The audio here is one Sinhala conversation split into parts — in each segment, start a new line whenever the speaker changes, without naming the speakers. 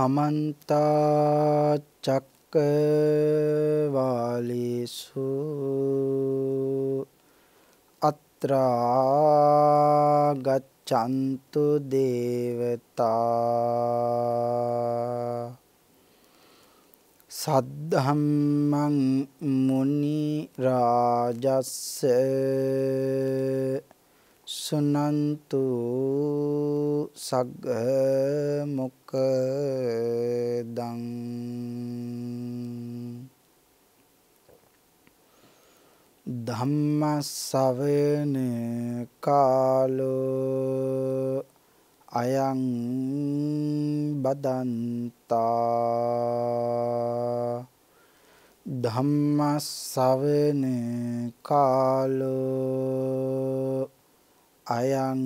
සමන්ත චක්කවාලේසු අත්‍රා ගච්ඡන්තු දේවතා සද්ධම්මං මුනි රාජස්සේ සුනන්තු සග්ග මොක්කදං ධම්ම සවන කාලෝ අයං බදන්තා ධම්ම සවන කාලෝ අයං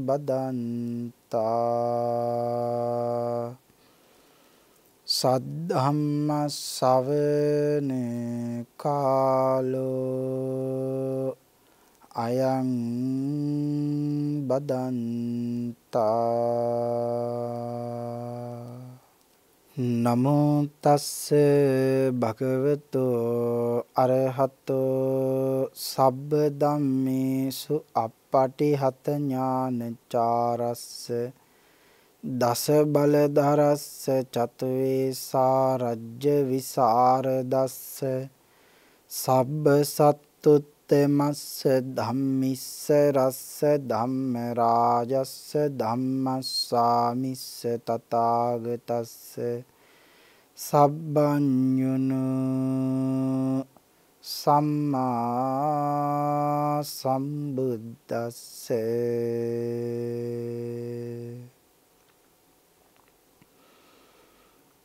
බදන්තා සද්ධම්ම සවන කාලෝ අයං බදන්තා නමෝ තස්ස භගවතෝ අරහතෝ සබ්බ ධම්මේසු අප්පටිහත ඥානචාරස්ස දස බලධරස්ස චතුවේසා රජ්‍ය විසරදස්ස සබ්බ සත්තුත් තමස්ස ධම්මිස්ස රස්ස ධම්ම රාජස්ස ධම්මස්සාමිස්ස තථාගතස්ස සබ්බඤුනු සම්මා සම්බුද්දස්සේ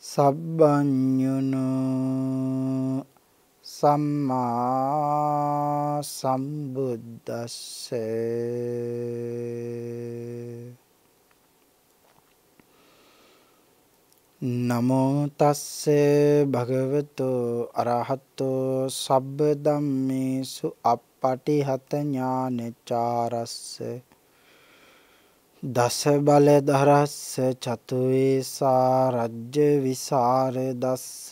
සබ්බඤුනෝ සම්මා සම්බුද්දස්ස නමෝ තස්ස භගවතු අරහතෝ සබ්බ ධම්මේසු අප්පටිහත ඥානචාරස්ස දස බල දරස්ස චතුවේසා රජ්‍ය විසාර දස්ස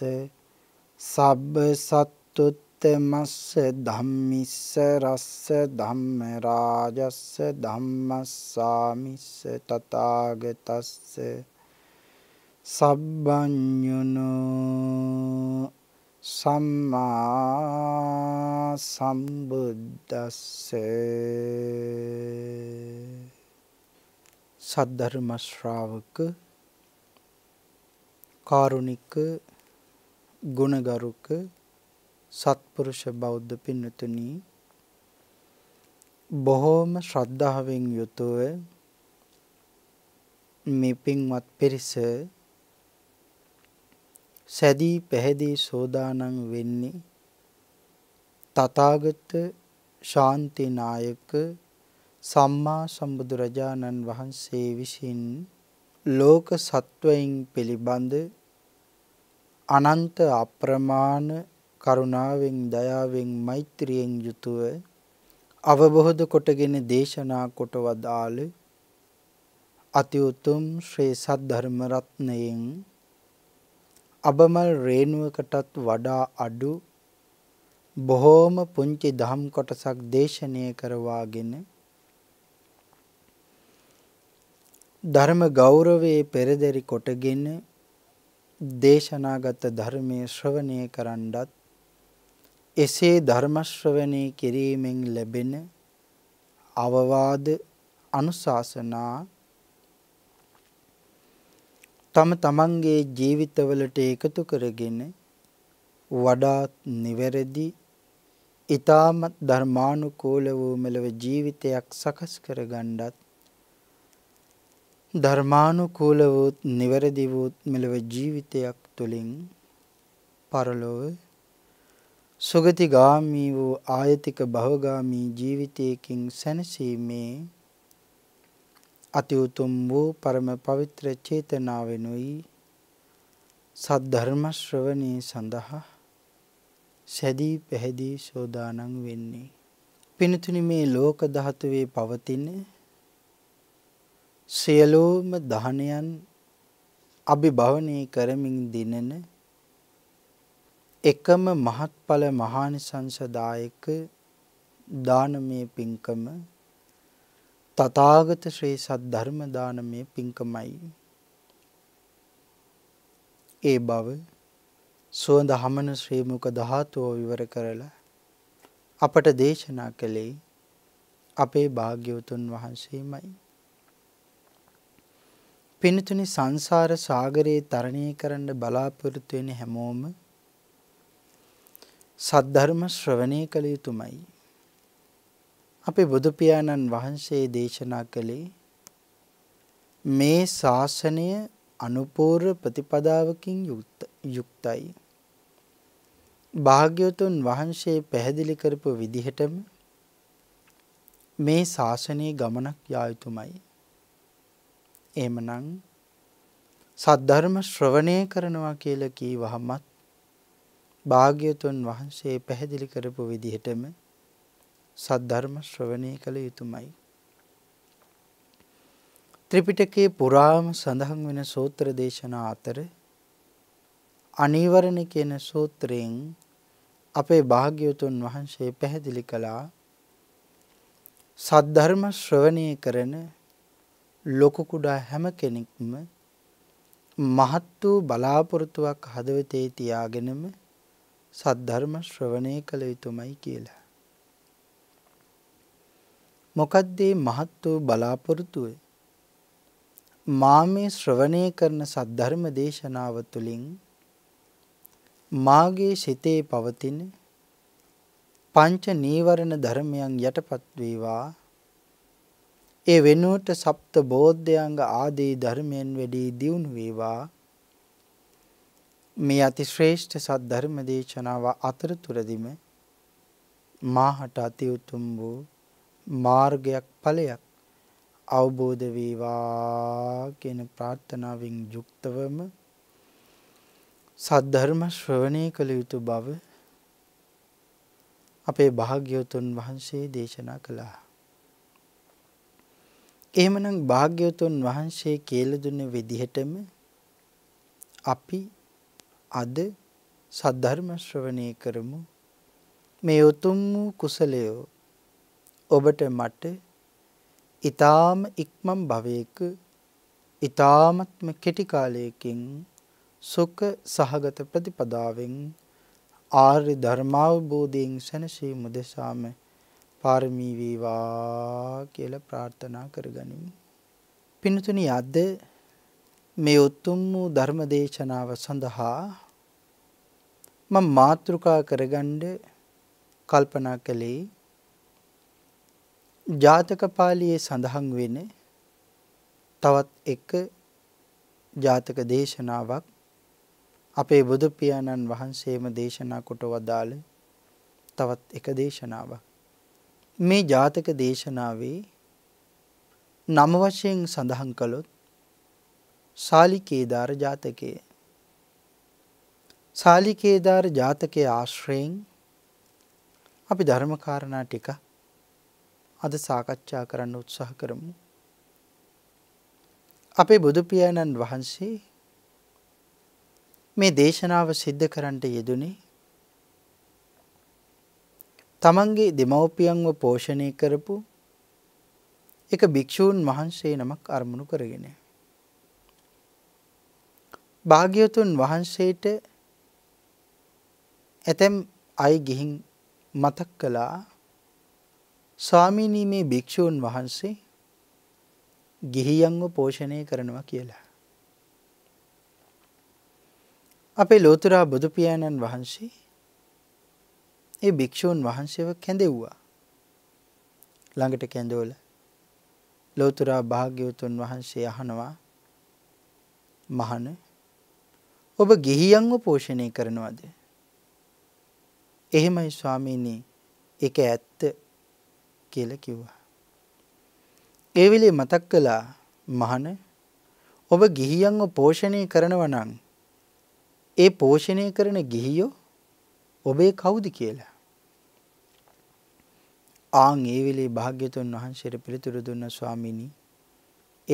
සබ්බ සත්තුත්ත මස්ස ධම්මිස්ස රස්ස ධම්ම රාජස්ස ධම්මස්සාමිස්ස තතාගතස්ස සබ්බඥුණු සම්මා සම්බුද්දස්සේ සද්ධර්ම ශ්‍රාවක කාරුණික ගුණගරුක සත්පුරුෂ බෞද්ධ පින්නතුනි බොහෝම ශ්‍රද්ධාවෙන් යුතුව මේ පින්වත් පිරිස සැදී පැහැදී සෝදානම් වෙන්නේ තථාගත ශාන්තිනායක සම්මා සම්බුදුරජාණන් වහන්සේ විසින් ලෝක සත්වයින් පිළිබඳ අනන්ත අප්‍රමාණ කරුණාවෙන් දයාවෙන් මෛත්‍රියෙන් යුතුව අවබෝධ කොටගෙන දේශනා කොට වදාළ අති උතුම් ශ්‍රේ සද්ධර්ම රත්ණයෙන් අබමල් රේණුවකටත් වඩා අඩු බොහෝම පුංචි දහම් කොටසක් දේශනය කරවාගෙන ධර්ම ගෞරවයේ පෙරදරි කොටගෙන දේශනාගත ධර්මයේ ශ්‍රවණය කරන්නත් එසේ ධර්ම ශ්‍රවණය කිරීමෙන් ලැබෙන අවවාද අනුශාසනා තම තමන්ගේ ජීවිතවලට එකතු කරගෙන වඩාත් නිවැරදි ඊටමත් ධර්මානුකූල වූ මෙලව ජීවිතයක් සකස් කරගන්නත් ධර්මානුකූල වූත් නිවැරදි වූත් මෙලව ජීවිතයක් තුළින් පරලොව සුගතිගාමී වූ ආයතික භවගාමී ජීවිතයකින් සැනසීමේ අති උතුම් වූ පරම පවිත්‍ර චේතනාවෙනුයි සද්ධර්ම ශ්‍රවණේ සඳහා සැදී පැහැදී සෝදානම් වෙන්නේ පිනතුනි මේ ලෝක ධාතුවේ පවතින සියලෝම දහනයන් අභිභවනය කරමින් දිනන එකම මහත්ඵල මහානිසංසදායක දානමය පින්කම තථාගත ශ්‍රේ සද්ධර්ම දානමය පින්කමයි. ඒ බව සුවඳ හමන ශ්‍රී මුක ධාතුව විවර කරලා අපට දේශනා කළේ අපේ භාග්‍යවතුන් වහන්සේමයි. පිනතුනි සංසාර සාගරේ තරණය කරන්න බලාපොරොත්තු වෙන හැමෝම සද්ධර්ම ශ්‍රවණය කළ යුතුමයි. අපේ බුදු පියාණන් වහන්සේ දේශනා කළේ මේ ශාසනය අනුපූර්ව ප්‍රතිපදාවකින් යුක්තයි. භාග්‍යවතුන් වහන්සේ පැහැදිලි කරපු විදිහටම මේ ශාසනයේ ගමනක් යා යුතුමයි. එහෙමනම් සද්ධර්ම ශ්‍රවණය කරනවා කියලා කීවහමත් භාග්‍යතුන් වහන්සේ පැහැදිලි කරපු විදිහටම සද්ධර්ම ශ්‍රවණය කළ යුතුමයි. ත්‍රිපිටකයේ පුරාම සඳහන් වෙන සූත්‍ර දේශනා අතර අනීවරණ කියන සූත්‍රයෙන් අපේ භාග්‍යවතුන් වහන්සේ පැහැදිලි කළා සද්ධර්ම ශ්‍රවණය කරන ලොකු කුඩා හැම කෙනෙක්ම මහත් වූ බලාපොරොත්තුවක් හදවතේ තියාගෙනම සද්ධර්ම ශ්‍රවණය කළ යුතුමයි කියලා. මොකද්ද මහත් වූ බලාපොරොත්තුව? මා මේ ශ්‍රවණය කරන සද්ධර්ම දේශනාව තුළින් මාගේ සිතේ පවතින පංච නීවරණ ධර්මයන් යටපත් වේවා ඒ වෙනුවට සප්ත බෝධ්‍යංග ආදී ධර්මයෙන් වැඩි දියුණු වේවා. මේ අති ශ්‍රේෂ්ඨ සත් ධර්ම දේශනාව අතරතුරදිම මාහට අති උතුම් වූ මාර්ගයක් ඵලයක් අවබෝධ වේවා කියන ප්‍රාර්ථනාවෙන් යුක්තවම සද්ධර්ම ශ්‍රවණය කළ යුතු බව අපේ භාග්‍යවතුන් වහන්සේ දේශනා කළා. එහෙමනම් භාග්‍යවතුන් වහන්සේ කියලා දුන්න විදිහටම අපි අද සද්ධර්ම ශ්‍රවණය කරමු. මේ උතුම් වූ කුසලය ඔබට මට ඊ타ම ඉක්මම් භවයක ඊ타මත්ම කෙටි කාලයකින් සුඛ සහගත ප්‍රතිපදාවෙන් ආර්ය ධර්මාවබෝධයෙන් සැනසීම දෙසාම පාරමී වේවා කියලා ප්‍රාර්ථනා කරගනිමු. පින්තුනි අද මේ උතුම් වූ ධර්ම දේශනාව සඳහා මම මාතෘකා කරගන්න කල්පනා කළේ ජාතක පාළියේ සඳහන් වෙන තවත් එක ජාතක දේශනාවක් අපේ බුදු පියාණන් වහන්සේම දේශනා කොට වදාළ තවත් එක දේශනාවක් මේ ජාතක දේශනාවේ නම වශයෙන් සඳහන් කළොත් සාලිකේදාර ජාතකය. සාලිකේදාර ජාතකයේ ආශ්‍රයෙන් අපි ධර්මකාරණා ටික අද සාකච්ඡා කරන්න උත්සාහ කරමු. අපේ බුදු පියාණන් වහන්සේ මේ දේශනාව සිද්ධ කරන්නට යෙදුනේ තමන්ගේ දෙමව්පියන්ව පෝෂණය කරපු එක භික්‍ෂූන් වහන්සේ නමක් අරමුණු කරගෙන. භාග්‍යවතුන් වහන්සේට ඇතැම් අය ගිහින් මතක් කළා ස්වාමීනී මේ භික්‍ෂූන් වහන්සේ ගිහියන්ව පෝෂණය කරනවා කියලා. අපේ ලෝතුරා බුදුපියාණන් වහන්සේ ඒ භික්‍ෂූන් වහන්සේව කැඳෙව්වා. ළඟට කැඳෝල ලෝතුරා භාග්‍යවතුන් වහන්සේ අහනවා මහන ඔබ ගිහියන්ව පෝෂණය කරනවද. එහෙමයි ස්වාමීනී එක ඇත්ත කියල කිව්වා. ඒ වෙලේ මතක් කළා මහන ඔබ ගිහියන්ව පෝෂණය කරනවනං ඒ පෝෂණය කරන ගිහියෝ ඔබේ කවුද කියලා. ආං ඒ වෙලේ භාග්‍යතුන් වහන්සේට පිළිතුරු දුන්න ස්වාමිනී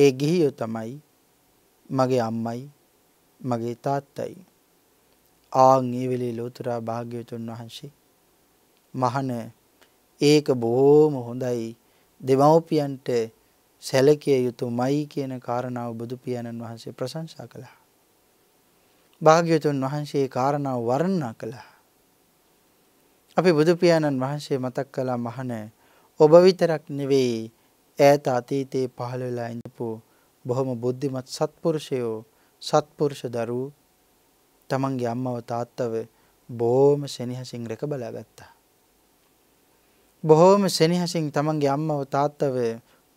ඒ ගිහියෝ තමයි මගේ අම්මයි මගේ තාත්තයි. ආං ඒ වෙලේ ලෝතුරා භාග්‍යවතුන් වහන්සේ මහන ඒක බොහෝම හොඳයි දෙමව්පියන්ට සැලකිය යුතුමයි කියන කාරණාව බුදු පියාණන් වහන්සේ ප්‍රශංසා කළා. භාග්‍යවතුන් වහන්සේ කාරණාව වර්ණනා කළා. අපි බුදු පියාණන් වහන්සේ මතක් කළා මහණ ඔබ විතරක් නෙවෙයි ඈත අතීතයේ පහළ වෙලා ඉඳපු බොහොම බුද්ධිමත් සත්පුරුෂයෝ සත්පුරුෂ දරුවෝ තමන්ගේ අම්මව තාත්තව බොහොම සෙනෙහසින් රැක බලා ගත්තා. බොහොම සෙනෙහසින් තමන්ගේ අම්මව තාත්තව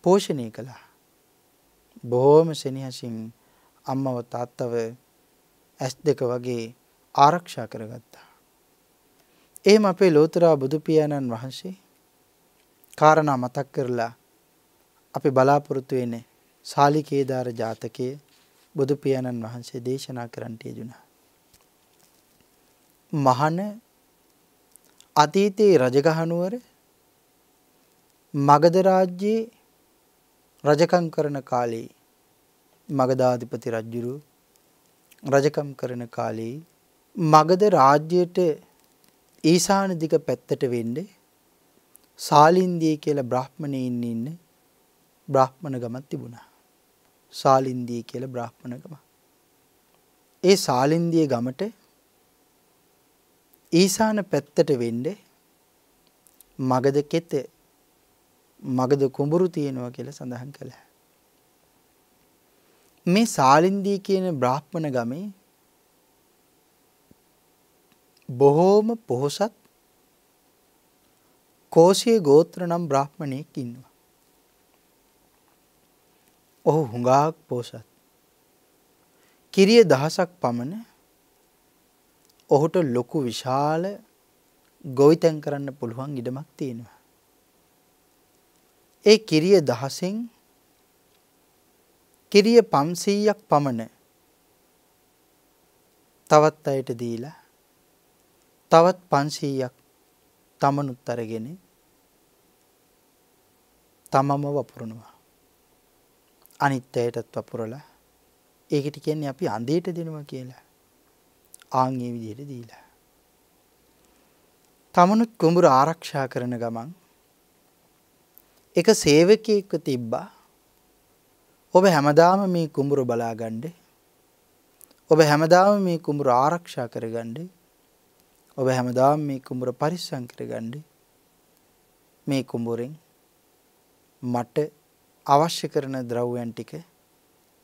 පෝෂණය කළා. බොහොම සෙනෙහසින් අම්මව තාත්තව ඇස් දෙක වගේ ආරක්ෂා කරගත්තා. එහෙම අපේ ලෝතරා බුදු පියාණන් වහන්සේ කාරණා මතක් කරලා අපි බලාපොරොත්තු වෙන්නේ සාලිකේදාර ජාතකයේ බුදු පියාණන් වහන්සේ දේශනා කරන්නට යෙදුණා. මහන අතීතයේ රජගහනුවර මගධ රාජ්‍යයේ රජකම් කරන කාලේ මගධාධිපති රජුරු රජකම් කරන කාලේ මගධ රාජ්‍යයට ඊසාන දිග පැත්තට වෙන්න සාලින්දිය කියලා බ්‍රාහ්මණයින් ඉන්න බ්‍රාහ්මණ ගමක් තිබුණා. සාලින්දිය කියලා බ්‍රාහ්මණ ගම. ඒ සාලින්දිය ගමට ඊසාන පැත්තට වෙන්න මගද කෙත මගද කුඹුරු තියෙනවා කියලා සඳහන් කළා. මේ සාලින්දී කියන බ්‍රාහ්මණ ගමේ බොහෝම පොහොසත් කෝසිය ගෝත්‍ර නම් බ්‍රාහ්මණයෙක් ඉන්නවා. ඔහු හුඟාක් පෝසත්. කිරිය දහසක් පමණ ඔහුට ලොකු විශාල ගොවිතැන් කරන්න පුළුවන් ඉඩමක් තියෙනවා. ඒ කිරිය දහසෙන් කිරිය පම්සීයක් පමණ තවත් අයට දීලා තවත් 500ක් තමනුත් අරගෙන තමම වපුරනවා. අනිත් අයටත් වපුරලා ඒකට කියන්නේ අපි අඳේට දෙනවා කියලා. ආන් ඒ විදිහට දීලා. තමනුත් කුඹුර ආරක්ෂා කරන ගමන් එක සේවකයෙක්ව තිබ්බා ඔබ හැමදාම මේ කුඹුර බලාගන්න ඔබ හැමදාම මේ කුඹුර ආරක්ෂා කරගන්න ඔබ හැමදාම මේ කුඹුර පරිස්සම් කරගන්න මේ කුඹුරෙන් මට අවශ්‍ය කරන ද්‍රව්‍යයන් ටික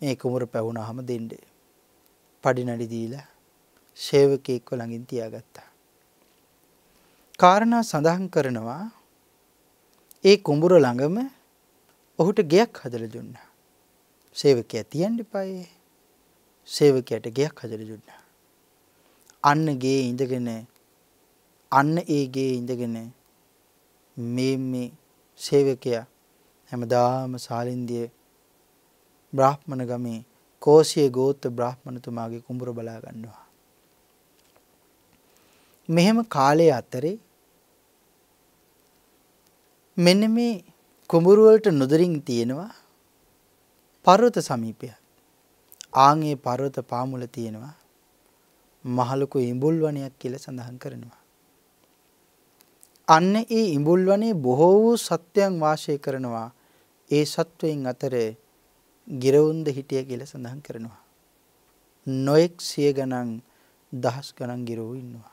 මේ කුඹුර පැවුනහම දෙන්න. පඩි නඩි දීලා සේවකයෙක්ව ළඟින් තියාගත්තා. කාරණා සඳහන් කරනවා ඒ කුඹුර ළඟම ඔහුට ගෙයක් හදලා දුන්නා. සේවකයා තියන්න එපායේ. සේවකයාට ගෙයක් හදලා දුන්නා. අන්න ගේ ඉඳගෙන අන්න ඒ ගේ ඉඳගෙන මේ මේ සේවකයා හැමදාම ශාලින්දිය බ්‍රාහ්මණ ගමේ කෝසිය ගෝත්‍ර බ්‍රාහ්මණතුමාගේ කුඹුර බලා ගන්නවා. මෙහෙම කාලය අතරේ මෙන්න මේ කුඹුර වලට නොදරින් තියෙනවා පර්වත සමීපයක්. ආන්ගේ පර්වත පාමුල තියෙනවා මහලොකු ඉඹුල් වනයක් කියලා සඳහන් කරනවා. අන්න ඒ ඉඹුල් වනේ බොහෝ වූ සත්වයන් වාසය කරනවා. ඒ සත්වයන් අතර ගිරවුන්ද හිටිය කියලා සඳහන් කරනවා. නොඑක් සිය ගණන් දහස් ගණන් ගිරවු ඉන්නවා.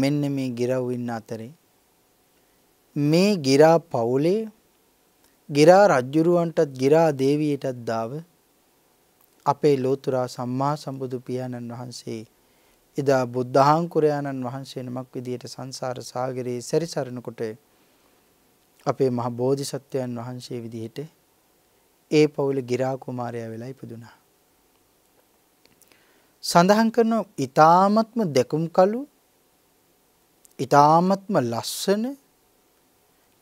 මෙන්න මේ ගිරව් ඉන්න අතරේ මේ ගිරා පවුලේ ගිරා රජ්ජුරුවන්ටත් ගිරා දේවියටත් දාව අපේ ලෝතුරා සම්මා සම්බුදු පියාණන් වහන්සේ එදා බුද්ධහාංකුරයාණන් වහන්සේ නමක් විදියට සංසාර සාගරයේ සැරිසරන කොට අපේ මහ බෝධිසත්වයන් වහන්සේ විදිහට ඒ පවුල ගිරා කුමාරයා වෙලා ඉපදුනා. සඳහන් කරන ඊ타මත්ම දෙකුම් කලු ඊ타මත්ම ලස්සන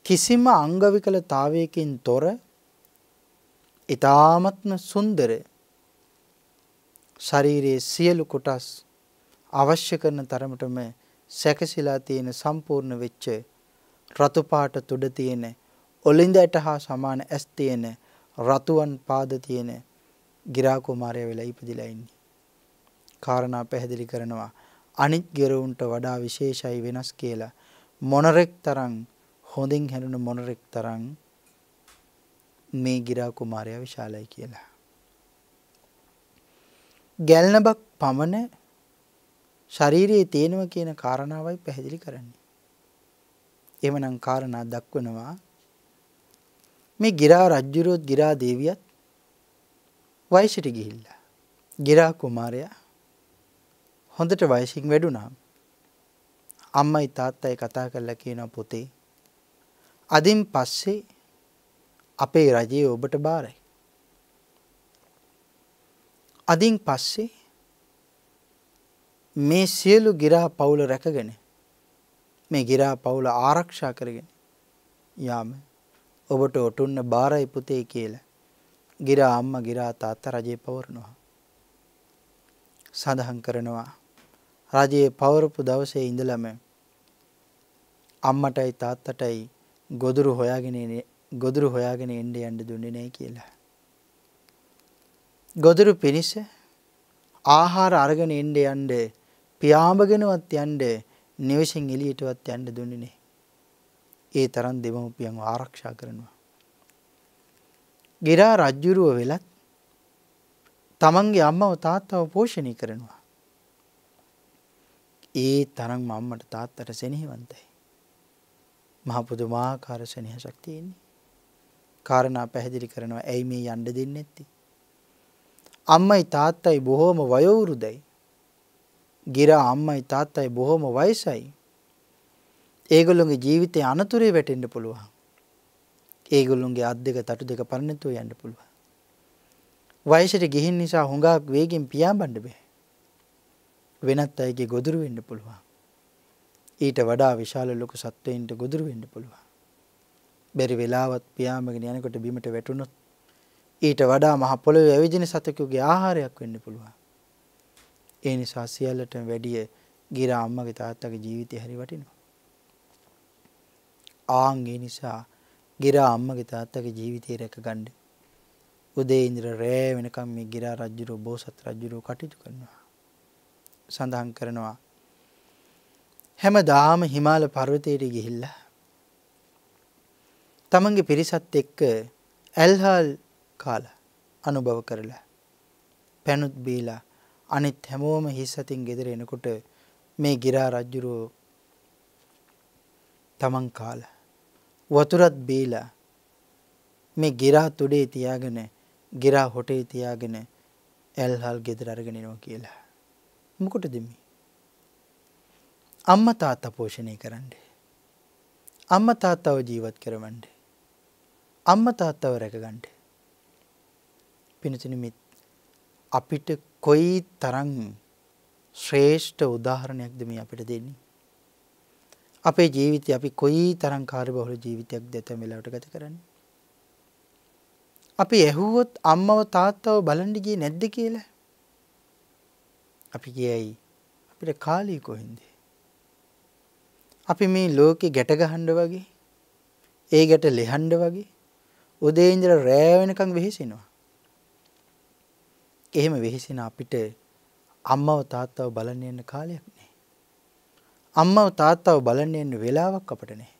කිසිම අංග විකලතාවයකින් තොර ඊ타මත්ම සුන්දර ශරීරයේ සියලු කොටස් අවශ්‍ය කරන තරමටම සැකසিলা තියෙන සම්පූර්ණ වෙච්ච රතු පාට තුඩ තියෙන ඔලින්දට හා සමාන ඇස් තියෙන රතුවන් පාද තියෙන ගිරා කුමාරය වෙලා ඉපදිලා ඉන්නේ. කාරණා පැහැදිලි කරනවා අනිත් ගෙරවුන්ට වඩා විශේෂයි වෙනස් කියලා මොනරෙක් තරම් හොඳින් හැරුණ මොනරෙක් තරම් මේ ගිරා කුමාරයා විශාලයි කියලා. ගැල්නබක් පමණ ශරීරයේ තියෙනවා කියන කාරණාවයි පැහැදිලි කරන්නේ. එමනම් කාරණා දක්වනවා මේ ගිරා රජ්ජුරුවොත් ගිරා දේවියත් වයසට ගිහිල්ලා. ගිරා කුමාරයා හොඳට වයසින් වැඩුණාම්. අම්මයි තාත්තයි කතා කරලා කියන පොතේ අදින් පස්සේ අපේ රජයේ ඔබට බාරයි. අදින් පස්සේ මේ සියලු ගිරා පවුල රැකගෙන මේ ගිරා පවුල ආරක්ෂා කරගෙන යාම ඔබට ඔටුන්න බාරයි පුතේ කියලා ගිරා අම්ම ගිරා තාත්ත රජය පවරනවා. සඳහන් කරනවා රජයේ පවරපු දවසේ ඉඳලම අම්මටයි තාත්තටයි ගොදුරු හොයාගෙන ගොදුරු හොයාගෙන එන්න යන්න දුන්නේ නැහැ කියලා. ගොදුරු පිනිස ආහාර අරගෙන එන්න යන්නේ පියාඹගෙනවත් යන්ඩ නිවසින් එලියටවත් යන්ඩ දුන්නනේ. ඒ තරන් දෙමවපියන් ආරක්ෂා කරනවා. ගෙරා රජ්ජුරුව වෙලත් තමන්ගේ අම්මව තාත්තව පෝෂණය කරනවා. ඒ තරන් අම්මට තාත්තට සෙනෙහිවන්තයි. මහපුදුමාකාර සෙනහසක් තියෙන්නේ. කාරණා පැහැදිලි කරනවා ඇයි මේ යන්ඩ දෙන්න ඇත්ති. අම්මයි තාත්තයි බොහෝම වයවුරුදයි. ගිරා අම්මයි තාත්තයි බොහොම වයසයි. ඒගොල්ලොන්ගේ ජීවිතය අනතුරේ වැටෙන්ඩ පුළුවන්. ඒගොල්ලුන්ගේ අත් දෙක තටු දෙක පරණතුව යන්න පුළුව. වයසට ගිහින් නිසා හොඟක් වේගෙන් පියාඹණ්ඩ බේ. වෙනත් අයගේ ගොදුරු වෙන්න පුළුවන්. ඊට වඩා විශාල ලොකු සත්වයින්ට ගොදුරු වෙන්න පුළුවන්. බැරි වෙලාවත් පියාඹගෙන යනකොට බිමට වැටුණොත් ඊට වඩා මහ පොළොවේ ඇවිදින සතෙකුගේ ආහාරයක් වෙන්න පුළුවන්. ඒ නිසා සියල්ලටම වැඩිය ගිර අම්මගේ තාත්තගේ ජීවිතය හරි වටිනවා. ආන් ඒ නිසා ගිර අම්මගේ තාත්තගේ ජීවිතය රැකගන්න උදේ ඉඳලා රෑ වෙනකම් මේ ගිරා රජුරෝ බෝසත් රජුරෝ කටයුතු කරනවා. සඳහන් කරනවා හැමදාම හිමාල පර්වතයට ගිහිල්ලා තමන්ගේ පිරිසත් එක්ක ඇල්හාල් කාලා අනුභව කරලා පැනුත් බීලා අනිත් හැමෝම හිස් අතින් ගෙදර එනකොට මේ ගිරා රජ්ජුරුව තමන් කාල වතුරත් බීලා මේ ගිරා තුඩේ තියාගෙන ගිරා හොටේ තියාගෙන ඇල්හල් ගෙදර අරගෙන එනවා කියලා. මොකටද මේ? අම්මා තාත්තා පෝෂණය කරන්න. අම්මා තාත්තව ජීවත් කරවන්න. අම්මා තාත්තව රැකගන්න. පිනතුනි අපිට කොයි තරම් ශ්‍රේෂ්ඨ උදාහරණයක්ද මේ අපිට දෙන්නේ. අපේ ජීවිතය අපි කොයි තරම් කාර්යබහුල ජීවිතයක් දැතැම් වෙලාවට ගත කරන්නේ. අපි ඇහුවොත් අම්මව තාත්තව බලන්න ගියේ නැද්ද කියලා. අපි ගියයි. අපිට කාලය කොහෙන්ද? අපි මේ ලෝකේ ගැට ගහන්න වගේ ඒ ගැට ලෙහන්න වගේ උදේ ඉඳලා රෑ වෙනකන් වෙහෙසිනවා. එහෙම වෙහෙසෙන අපිට අම්මව තාත්තව බලන්න යන්න කාලයක් නෑ. අම්මව තාත්තව බලන්න යන්න වෙලාවක් අපට නෑ.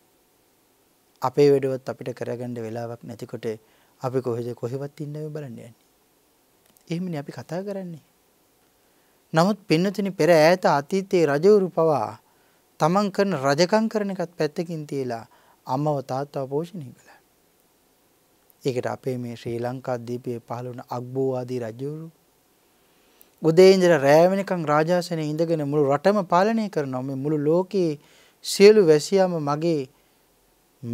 අපේ වැඩුවත් අපිට කරගන්න වෙලාවක් නැතිකොට අපි කොහෙද කොහෙවත් ඉන්නව බලන්න යන්නේ. එහෙමනි අපි කතා කරන්නේ. නමුත් පින්නතුනි පෙර ඈත අතීතයේ රජවරු පවා තමන් කරන රජකම් කරන එකත් පැත්තකින් තියලා අම්මව තාත්තව පෝෂණය කළා. ඒකට අපේ මේ ශ්‍රී ලංකා දීපයේ පහළ වුණ අග්බෝවාදී රජවරු උදේ ඉඳලා රෑ වෙනකන් රාජාසනේ ඉඳගෙන මුළු රටම පාලනය කරනවා මේ මුළු ලෝකේ සියලු වැසියාම මගේ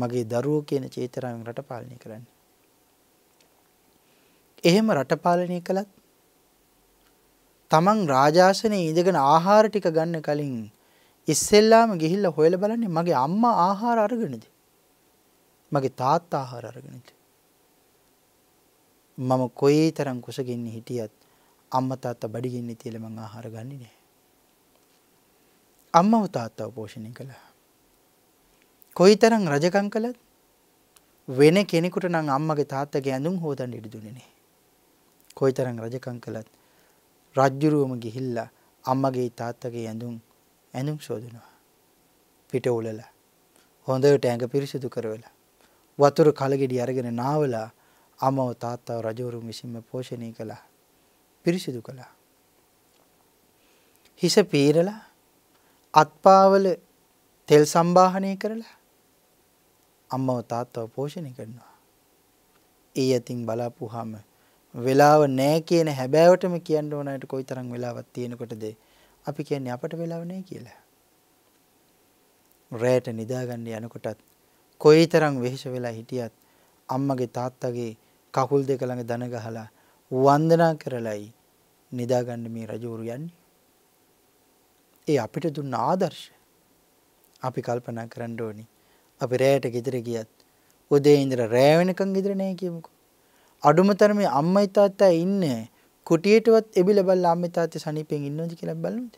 මගේ දරුවෝ කියන චේතනාවෙන් රට පාලනය කරන්නේ. එහෙම රට පාලනය කළත් තමන් රාජාසනේ ඉඳගෙන ආහාර ටික ගන්න කලින් ඉස්සෙල්ලාම ගිහිල්ලා හොයලා බලන්නේ මගේ අම්මා ආහාර අරගෙනද? මගේ තාත්තා ආහාර අරගෙනද? මම කොයිතරම් කුසගින්නේ හිටියත් අම්මා තාත්තා බඩගින්නේ තියලා මං ආහාර ගන්නේ නැහැ. අම්මව තාත්තව පෝෂණය කළා. කොයිතරම් රජකම් කළත් වෙන කෙනෙකුට නම් අම්මගේ තාත්තගේ ඇඳුම් හොදන්න ඉඩ දුන්නේ නැහැ. කොයිතරම් රජකම් කළත් රජ්ජුරුවම ගිහිල්ලා අම්මගේ තාත්තගේ ඇඳුම් ඇඳුම් සෝදනවා. පිට උලලා හොඳට ඇඟ පිරිසිදු කරවලා වතුර කලගෙඩි අරගෙන නාවලා අමව තාත්තව රජවරුන් විසින්ම පෝෂණය කළා. පිරිසිදු කළා. හිස පීරලා අත්පාවල තෙල් සම්බාහනය කරලා අම්මව තාත්තව පෝෂණය කරනවා. ඒ අතින් බලාපුහම වෙලාව නෑ කියන හැබෑවටම කියන්න ඕනයට කොයි තරම් වෙලාවත් තියෙනකොටද අපි කියන්නේ අපට වෙලාව නෑ කියලා. රෑට නිදාගන්න යනකොටත් කොයි තරම් වෙහෙස වෙලා හිටියත් අම්මගේ තාත්තගේ කකුල් දෙක ළඟ දන ගහලා වන්දනා කරලයි නිදාගන්න මේ රජවරු යන්නේ. ඒ අපිට දුන්න ආදර්ශ අපි කල්පනා කරන්න ඕනි. අපි රෑට ගෙදර ගියත් උදේ ඉඳලා රෑ වෙනකන් ගෙදර නැහැ කියමුකෝ. අඩුම තරමේ අම්මයි තාත්තා ඉන්නේ කුටියටවත් එබිල බලලා අම්මේ තාත්තේ සනීපෙන් ඉන්නවද කියලා බලනොද?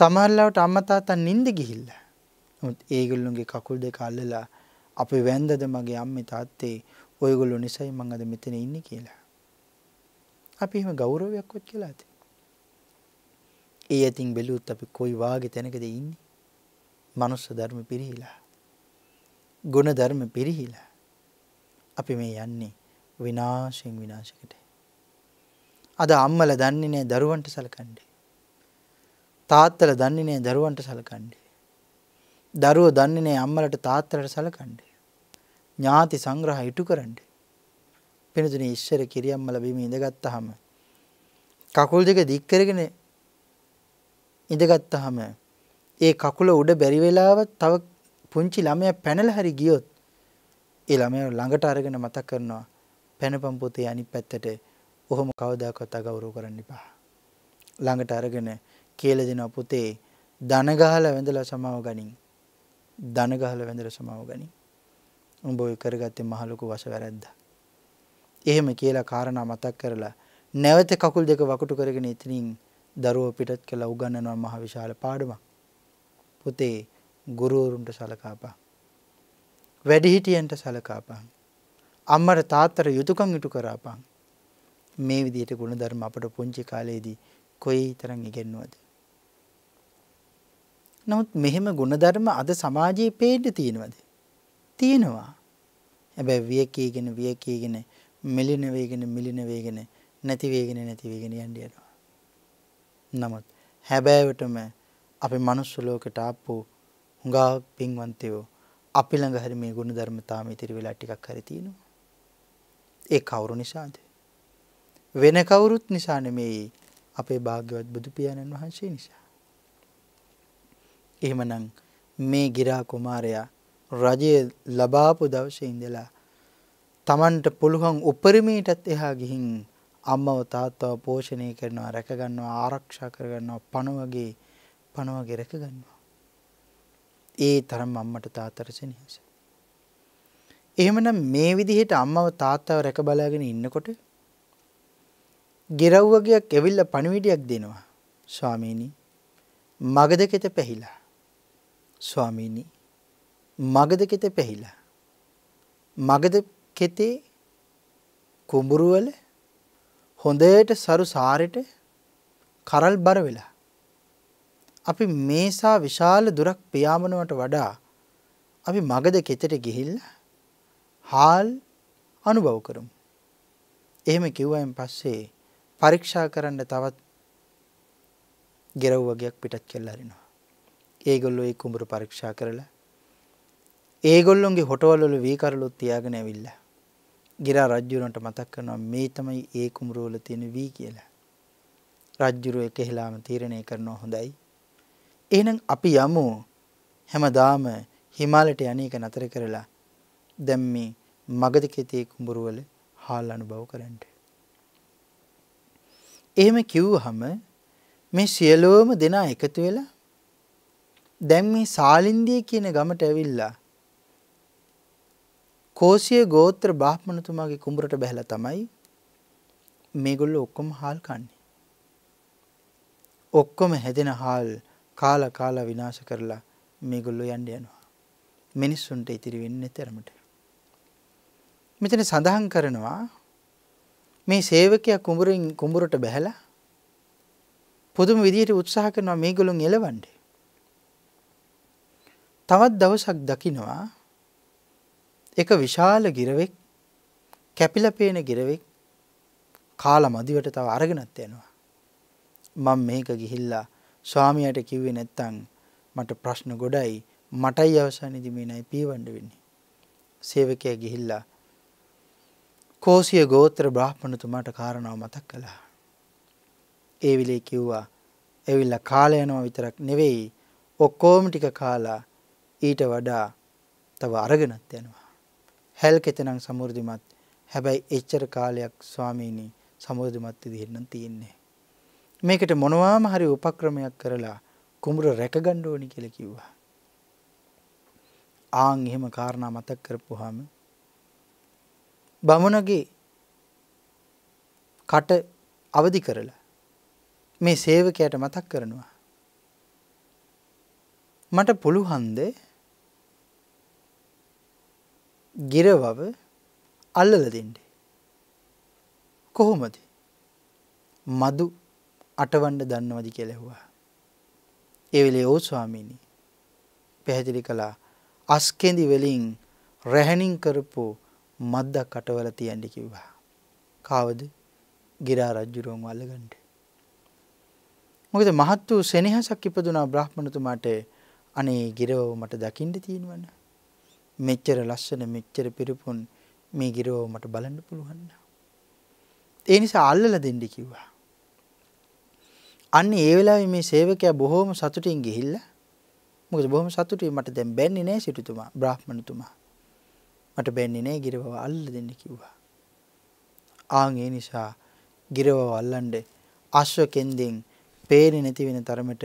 සමහරවිට අම්මා තාත්තා නිින්ද ගිහිල්ලා. නමුත් ඒගොල්ලොන්ගේ කකුල් දෙක අල්ලලා අපි වැන්දද මගේ අම්මේ තාත්තේ ඔයගොල්ලෝ නිසයි මං අද මෙතන ඉන්නේ කියලා. අපි එහෙම ගෞරවයක්වත් කියලා ඇති. ඒ ඇතින් බැලුවොත් අපි කොයි වාගේ තැනකද ඉන්නේ? මනුස්ස ධර්ම පිරිහිලා. ගුණ ධර්ම පිරිහිලා. අපි මේ යන්නේ විනාශයෙන් විනාශයකට. අද අම්මලා දන්නේ නැහැ දරුවන්ට සලකන්නේ. තාත්තලා දන්නේ නැහැ දරුවන්ට සලකන්නේ. දරුවෝ දන්නේ නැහැ අම්මලට තාත්තලට සලකන්නේ. ඥාති සංග්‍රහ ඉටු කරන්නේ. පිනතුනේ ඉස්සර කිරියම්මල බිම ඉඳගත්තාම කකුල් දෙක දික් කරගෙන ඉඳගත්තාම ඒ කකුල උඩ බැරි වෙලාවත් තව පුංචි ළමයා පැනලා හරි ගියොත් ඒ ළමයා ළඟට අරගෙන මතක් කරනවා පැනපම් පොතේ අනිත් පැත්තට ඔහොම කවදාකවත් අගෞරව කරන්න එපා. ළඟට අරගෙන කියලා දෙනවා පුතේ දන ගහලා වැඳලා සමාව ගනින්. දන ගහලා වැඳලා සමාව ගනින්. උඹ ඔය කරගත්තේ මහ ලොකු වස වැරද්දක්. එහෙම කියලා කාරණා මතක් කරලා නැවත කකුල් දෙක වකුටු කරගෙන ඉතිනින් දරුවෝ පිටත් කළා උගන්වනවා මහ විශාල පාඩමක්. පුතේ ගුරුවරුන්ට සලකාපා. වැඩිහිටියන්ට සලකාපන්. අම්මට තාත්තට යුතුයකම් ඉටු කරාපන්. මේ විදිහට ගුණධර්ම අපට පුංචි කාලේදී කොයි තරම් ඉගෙනුවද? නමුත් මෙහෙම ගුණධර්ම අද සමාජයේ පේන්න තියෙනවද? තියෙනවා. හැබැයි විය කීගෙන විය කීගෙන මෙලින වේගෙන මිලින වේගෙන නැති වේගෙන නැති වේගෙන යන්න යනවා. නමුත් හැබෑවටම අපි මනුස්ස ලෝකයට ආපු හුඟා පින්වන්තයෝ අපි ළඟ හරි මේ ගුණ ධර්මතාවම ඉතිරි වෙලා ටිකක් හරි තියෙනවා. ඒ කවුරු නිසාද? වෙන කවුරුත් නිසා නෙමෙයි අපේ භාග්‍යවත් බුදු පියාණන් වහන්සේ නිසා. එහෙමනම් මේ ගිරා කුමාරයා රජය ලබාපු දවසේ ඉඳලා Tamanට පුළුවන් උපරිමයටත් එහා ගිහින් අම්මව තාත්තව පෝෂණය කරනවා රැකගන්නවා ආරක්ෂා කරගන්නවා පණවගේ පණවගේ රැකගන්නවා. ඒ තරම් අම්මට තාත්තට සෙනෙහස. එහෙමනම් මේ විදිහට අම්මව තාත්තව රැක බලාගෙන ඉන්නකොට ගෙරව්වගයක් ඇවිල්ලා පණිවිඩයක් දෙනවා. ස්වාමීනි මගදකෙත පැහිලා. ස්වාමීනි මගදකෙත පැහිලා. මගද කෙතේ කුඹුරුවල හොඳට සරු සාරෙට කරල් බර වෙලා. අපි මේසා විශාල දුරක් පියාමනුවට වඩා අපි මගද කෙතට ගිහිල්ල හාල් අනුභව කරමු. එහෙම කිව්වයින් පස්සේ පරීක්ෂා කරන්න තවත් ගෙරව් වගේයක් පිටත් කෙල්ලරිනවා. ඒගොල්ලෝ ඒ කුඹුරු පරීක්ෂා කරලා ඒගොල්ලොන්ගේ හොටවලවල වීකරලුත් තියාගෙන ඇවිල්ලා ගිරා රජුරන්ට මතක් කරනවා මේ තමයි ඒ කුමරවල තියෙන වී කියලා. රජ්ජුරුව එක හෙලාම තීරණය කරනවා හොඳයි. එහෙනම් අපි යමු හැමදාම හිමාලයට යන එක නතර කරලා දැන් මේ මගධකෙතේ කුඹුරවල හාල් අනුභව කරන්න. එහෙම කිව්වහම මේ සියලෝම දෙනා එකතු වෙලා දැන් මේ සාලින්දිය කියන ගමට ඇවිල්ලා කෝසිය ගෝත්‍ර බ්‍රාහ්මණතුමාගේ කුඹරට බැහැලා තමයි මේගොල්ලෝ ඔක්කොම හාල් කන්නේ. ඔක්කොම හැදෙන හාල් කාලා කාලා විනාශ කරලා මේගොල්ලෝ යන්න යනවා. මිනිස්සුන්ට ඉතිරි වෙන්නේ තරමට. මෙතන සඳහන් කරනවා මේ සේවකයා කුඹුරින් කුඹුරට බැහැලා පුදුම විදිහට උත්සාහ කරනවා මේගොල්ලොන් එලවන්න. තවත් දවසක් දකිනවා එක විශාල ගිරවෙක් කැපිල පේන ගිරවෙක් කාල මදිවට තව අරගෙනත් යනවා. මං මේක ගිහිල්ලා ස්වාමියට කිව්වේ නැත්තං මට ප්‍රශ්න ගොඩයි මටයි අවසානිදිමීනයි පීවඩ වෙන්නේ. සේවකය ගිහිල්ලා කෝසිය ගෝත්‍ර බ්‍රහ්මණතුමාට කාරණාව මතක් කළා. ඒ විලේ කිව්වා ඇවිල්ල කාලයනවා විතරක් නෙවෙයි ඔක්කෝම ටික කාලා ඊට වඩා තව අරගෙනත් යනවා. හැල්කෙතනම් සමෘද්ධිමත්. හැබැයි එච්චර කාලයක් ස්වාමීනි සමෘද්ධිමත් විදිහට නම් තියෙන්නේ මේකට මොනවාම හරි උපක්‍රමයක් කරලා කුඹුර රැකගන්න ඕනි කියලා කිව්වා. ආන් එහෙම කාරණා මතක් කරපුවාම බමුණගේ කට අවදි කරලා මේ සේවකයාට මතක් කරනවා. මට පුළුහන්ද ගිරවව අල්ලල දෙන්ඩ. කොහොමද මදු අටවන්ඩ දන්නවදි කෙලෙහවා. එවෙලේ ඕ ස්වාමීණී පැහැදිලි කළා අස්කෙදි වෙලින් රැහැණින් කරපු මද්ද කටවල තියන්ඩි කිව්වා. කාවද ගිරා රජ්ජුරුවන් අල්ලගන්ඩ. මොකද මහත් වූ සෙනහසක් ඉපදුනා බ්‍රහ්මණතුමාට අනේ ගිරවෝ මට දකිින්ට තියෙනවන්න. මෙච්චර ලස්සන මෙච්චර පිරිපුන් මේ ගිරෝ මට බලන්න පුළුවන්. ඒ නිසා අල්ලලා දෙන්න කිව්වා. අන්න ඒ වෙලාවේ මේ සේවකයා බොහොම සතුටින් ගිහිල්ලා මොකද බොහොම සතුටුයි මට දැන් බැන්නේ නැහැ සිටුතුමා බ්‍රාහ්මණතුමා. මට බැන්නේ නැහැ ගිරවව අල්ලලා දෙන්න කිව්වා. ආන් ඒ නිසා ගිරවව අල්ලන්න අශ්ව කෙන්දෙන් පේන්නේ නැති වෙන තරමට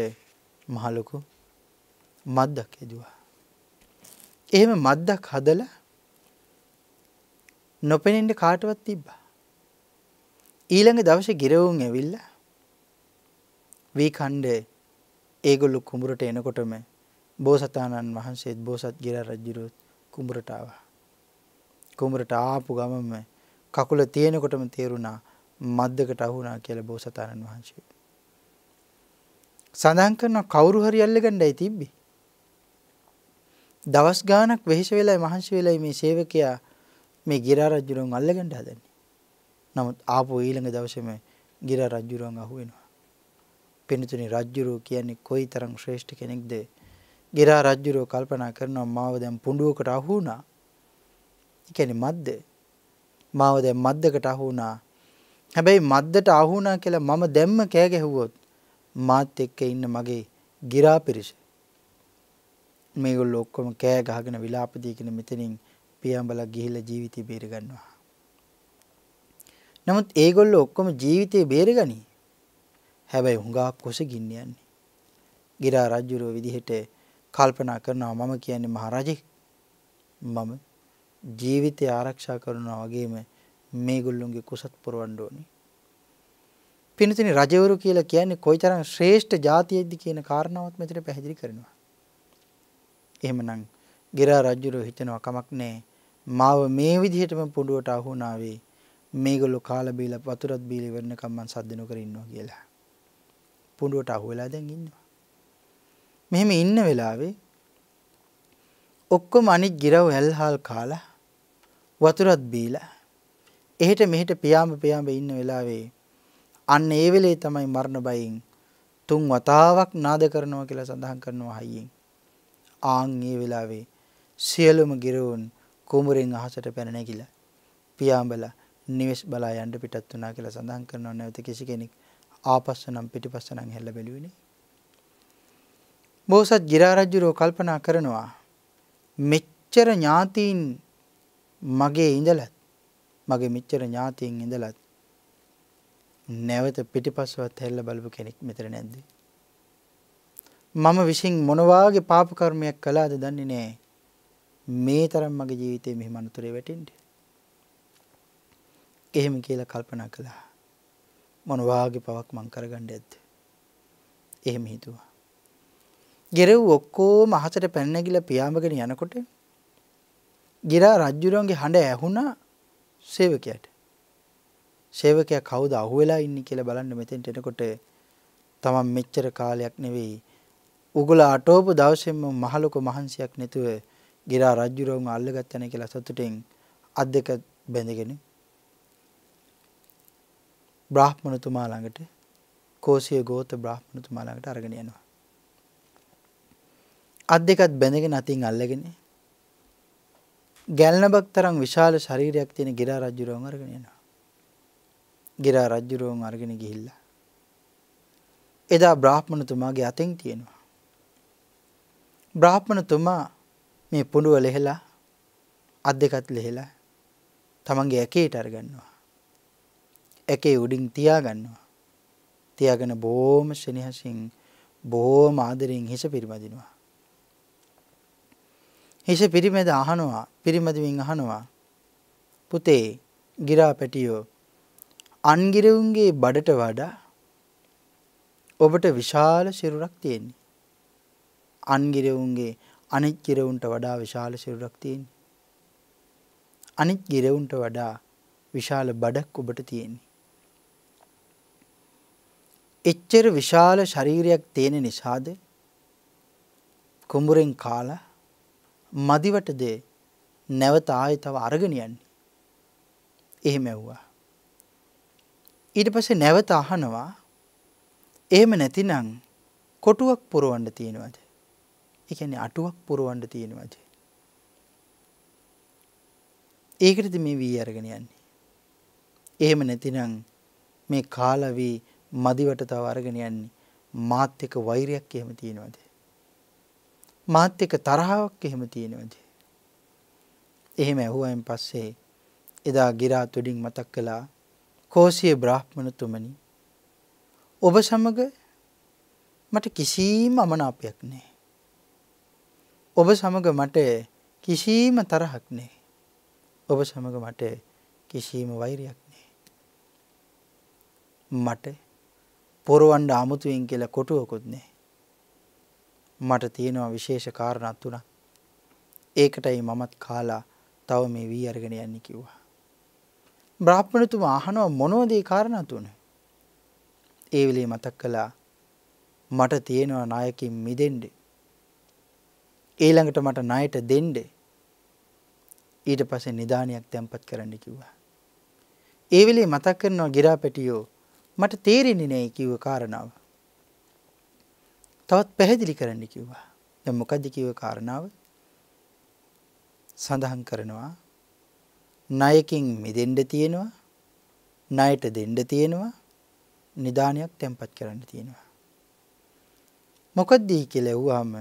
මහලොකු මද්දක් ඇදුවා. එහෙම මද්දක් හදලා නොපෙනෙන්න කාටවත් තිබ්බා. ඊළඟ දවසේ ගිරවුන් ඇවිල්ලා වීකණ්ඩේ ඒගොල්ලෝ කුඹරට එනකොටම බෝසතාණන් වහන්සේත් බෝසත් ගිර රජුරුත් කුඹරට ආවා. කුඹරට ආපු ගමම කකුල තියෙනකොටම තේරුණා මද්දකට අහුණා කියලා බෝසතාණන් වහන්සේ. සඳහන් කරන කවුරු හරි අල්ලගන්නයි තිබ්බේ. දවස් ගාණක් වෙහෙස වෙලයි මහන්සි වෙලයි මේ සේවකයා මේ ගිරා රජුරන් අල්ලගන්න හදන්නේ. නමුත් ආපු ඊළඟ දවසේම ගිරා රජුරන් අහුවෙනවා. පින්තුනි රජුරෝ කියන්නේ කොයිතරම් ශ්‍රේෂ්ඨ කෙනෙක්ද? ගිරා රජුරෝ කල්පනා කරනවා මාව දැන් පුඬුවකට අහු වුණා. ඒ කියන්නේ මද්ද. මාව දැන් මද්දකට අහු වුණා. හැබැයි මද්දට අහු වුණා කියලා මම දැම්ම කෑ ගැහුවොත් මාත් එක්ක ඉන්න මගේ ගිරා පිරිස මේගොල්ලෝ ඔක්කොම කෑ ගහගෙන විලාප දීගෙන මෙතනින් පියඹලා ගිහිල්ලා ජීවිතේ බේර ගන්නවා. නමුත් ඒගොල්ලෝ ඔක්කොම ජීවිතේ බේරගනි. හැබැයි හුඟක් කොස ගින්න යන්නේ. ගිරා රජුරෝ විදිහට කල්පනා කරනවා මම කියන්නේ මහරජෙක්. මම ජීවිතය ආරක්ෂා කරනවා වගේම මේගොල්ලොන්ගේ කුසත් පුරවන්න ඕනේ. පිනතිනි රජවරු කියලා කියන්නේ කොයිතරම් ශ්‍රේෂ්ඨ જાතියෙක්ද කියන කාරණාවත් මෙතන පැහැදිලි කරනවා. එහෙමනම් ගිරා රජුරෝ හිතනවා කමක් නැහැ. මාව මේ විදිහටම පොඩුවට අහු වුණාවේ. මේගොල්ලෝ කාලා බීලා වතුරත් බීලා ඉවරනකම් මං සද්ද නොකර ඉන්නවා කියලා. පොඩුවට අහු වෙලා දැන් ඉන්නවා. මෙහෙම ඉන්න වෙලාවේ ඔක්කොම අනිත් ගිරව් ඇල්හාල් කාලා වතුරත් බීලා එහෙට මෙහෙට පියාඹ පියාඹ ඉන්න වෙලාවේ අන්න ඒ වෙලේ තමයි මරණ බයෙන් තුන් වතාවක් නාද කරනවා කියලා සඳහන් කරනවා හයියෙන් ආන් ඒ වෙලාවේ සියලුම ගිරවුන් කුඹුරෙන් අහසට පැන නැගිලා පියාඹලා නිවෙස් බලා යන්න පිටත් වුණා කියලා සඳහන් කරනවා නැවත කිසි කෙනෙක් ආපස්ස නම් පිටිපස්ස නම් හැල්ල බැලුවේ නේ. බෝසත් ජිරාරජ්ජුරෝ කල්පනා කරනවා මෙච්චර ඥාතීන් මගේ ඉඳලත් මගේ මෙච්චර ඥාතීන් ඉඳලත් නැවත පිටිපස්සවත් හැල්ල බලපු කෙනෙක් මෙතන නැද්ද? මම විසින් මොනවාගේ පාප කර්මයක් කළාද දන්නේ නැහැ. මේ තරම් මගේ ජීවිතේ මෙහෙම අනුතරේ වැටෙන්න. එහෙම කියලා කල්පනා කළා. මොනවාගේ පවක් මං කරගන්න ඇද්ද? එහෙම හිතුවා. ගෙරව් ඔක්කොම අහසට පැන නැගිලා පියාඹගෙන යනකොට ගිරා රජුරන්ගේ හඬ ඇහුණා සේවකයාට. සේවකයා කවුද අහුවෙලා ඉන්නේ කියලා බලන්න මෙතෙන්ට එනකොට තමන් මෙච්චර කාලයක් නෙවෙයි උගල අටෝපු දවසෙම මහලොක මහන්සියක් නැතුව ගිරා රජුරවුන් අල්ලගත්තන කියලා සතුටෙන් අත් දෙක බැඳගෙන බ්‍රාහ්මණතුමා ළඟට කෝසිය ගෝත බ්‍රාහ්මණතුමා ළඟට අරගෙන යනවා. අත් දෙකත් බැඳගෙන අතින් අල්ලගෙන ගැල්නබක් තරම් විශාල ශරීරයක් තියෙන ගිරා රජුරවුන් අරගෙන යනවා. ගිරා රජුරවුන් අරගෙන ගිහිල්ලා එදා බ්‍රාහ්මණතුමාගේ අතෙන් තියෙනවා. බ්‍රාහ්මණතුමා මේ පුඩුව ලෙහෙලා අත් දෙකත් ලෙහෙලා තමන්ගේ ඇකේට අරගන්නවා. ඇකේ උඩින් තියාගන්නවා. තියාගෙන බෝම ශනිහසින් බෝම ආදරෙන් හිස පිරිමදිනවා. හිස පිරිමැද අහනවා පිරිමැදමින් අහනවා පුතේ ගිරා පැටියෝ අන්ගිරවුන්ගේ බඩට වඩා ඔබට විශාල සිරුරක් තියෙන්නේ. අන්ගිරවුන්ගේ අනිත් ගිරවුන්ට වඩා විශාල සිරුරක් තියෙන්නේ. අනිත් ගිරවුන්ට වඩා විශාල බඩක් ඔබට තියෙන්නේ. එච්චර විශාල ශරීරයක් තියෙන නිසාද කුඹුරෙන් කාලා මදිවටද නැවත ආයෙ තව අරගෙන යන්නේ. එහෙම ඇහුවා. ඊට පස්සේ නැවත අහනවා එහෙම නැතිනම් කොටුවක් පුරවන්න තියෙනවද? එකන්නේ අටුවක් පුරුවන්ඩ තියෙන වචේ. ඒකටද මේ වී අරගෙන යන්නේ. එහෙම නැතිනම් මේ කාලවී මදිවට තව අරගෙන යන්නේ මාත් එක වෛරයක් එහෙම තියෙනවද. මාත් එක තරහාවක් එහෙම තියෙනවද. එහෙම ඇහුවයින් පස්සේ එදා ගිරා තුඩින් මතක් කළා කෝසිය බ්‍රාහ්මණ තුමනි ඔබ සමග මට කිසිීම අමනාපයක් නෑ. ඔබ සමග මට කිසිම තරහක් නෑ. ඔබ සමග මට කිසිම වෛරයක් නෑ. මට පොරුවන්ඩ අමුතුවෙන් කියලා කොටුවකුත් නෑ. මට තියෙනවා විශේෂ කාරණත් වුණ ඒකටයි මමත් කාලා තව මේ වී අරගෙන යන්න කිව්වා. බ්‍රාහ්මණතුම අහනව මොනෝදේ කාරණතුන. ඒවිලේ මතක් කලා මට තියෙනවා නායකින් මිදෙන්ඩ ඊළඟට මට ණයට දෙන්න. ඊට පස්සේ නිදානියක් තැම්පත් කරන්න කිව්වා. ඒ වෙලේ මතක් කරනවා ගිරාපැටියෝ මට තේරෙන්නේ නැහැ කිව්ව කාරණාව. තවත් පැහැදිලි කරන්න කිව්වා. දැන් මොකද්ද කිව්ව කාරණාව? සඳහන් කරනවා ණයකින් මිදෙන්න තියෙනවා ණයට දෙන්න තියෙනවා නිදානයක් තැම්පත් කරන්න තියෙනවා මොකද්ද කියලා ඇහුවාම